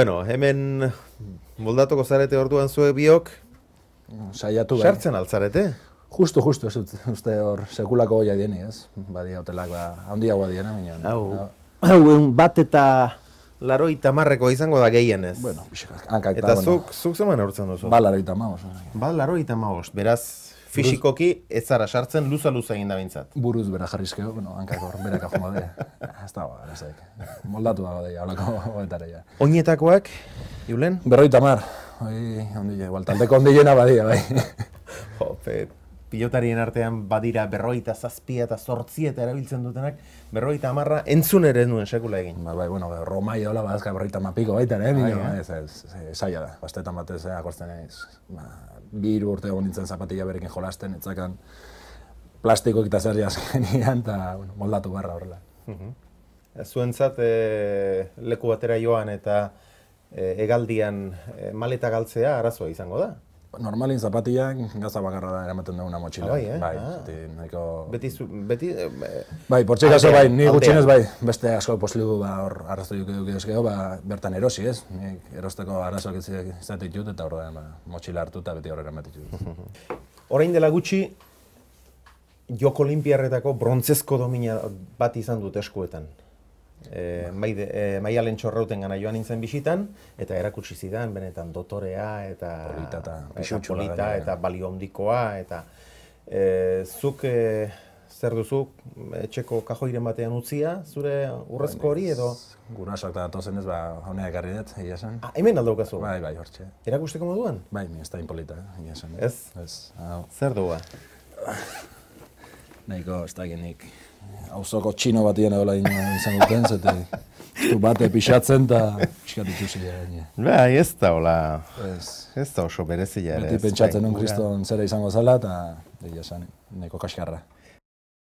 Bueno, hemen moldatuko zarete orduan zue biok. Saiatu bai. Sartzen altzarete. Justo, justo, ez uste hor sekulako goia dieni, ez? Badia hotelak, ba, handiagoa diena, baina. Hau, bat eta laro itamarreko izango da gehien ez. Bueno, hankak eta, eta bueno. Zuk, zuk zeman aurtzen duzu? Ba, laro itamagoz. Bai. Ba, laro itamagoz, beraz, fizikoki ez zara sartzen luza luza egin da bintzat. Buruz bera jarrizkeo, bueno, hankak hor, bera kajuma de. Ez da, bera daik. moldatu dago de, jaulako betare ja. Oinetakoak, Julen? Berro itamar, hondi, igual, taldeko hondi jena badia, bai. Jopet pilotarien artean badira berroita zazpia eta zortzi eta erabiltzen dutenak, berroita amarra entzun ere nuen sekula egin. Ba, bai, bueno, Roma hola, berroita mapiko baita, bai, eh, ez, ez, ez, da, bastetan bat eh, akortzen ez, ba, biru urte egon nintzen zapatilla berekin jolasten, etzakan plastikoek eta zer jazken eta, bueno, moldatu barra horrela. Uh mhm. -huh. Zuentzat, eh, leku batera joan eta e, eh, egaldian eh, maleta galtzea arazoa izango da? Normalin zapatiak gaza bakarra da eramaten duguna motxila. Ah, bai, eh? Bai, ah. nahiko... Beti zu... Eh, bai, bai, ni gutxinez, bai, beste asko posliu, ba, hor, arrazo duk duk ba, bertan erosi, ez? Nik erosteko arazoak izate ditut, eta hor da, ba, motxila hartu eta beti hor eramaten ditut. Horrein dela gutxi, Joko Olimpiarretako brontzezko domina bat izan dut eskuetan maialen eh, eh, bai txorrauten gana joan nintzen bisitan, eta erakutsi zidan, benetan dotorea, eta polita, eta balio ondikoa, eta eh, zuk zer duzu txeko kajoiren batean utzia, zure urrezko hori, edo? Guna da, datu zen ez, ba, honea ekarri dut, egia zen. Ah, hemen aldaukazu? Bai, bai, hortxe. Erakusteko moduan? Bai, ez da inpolita, egia zen. Ez? Ez. Zer duga? nahiko, ez da genik, hauzoko txino bat dien egola izan duten, zete, du bate pixatzen eta pixkatitu zilea gaine. Ba, ez da, hola, ez, ez da oso berezi jara. Beti pentsatzen un kriston zera izango zela eta, egia kaskarra.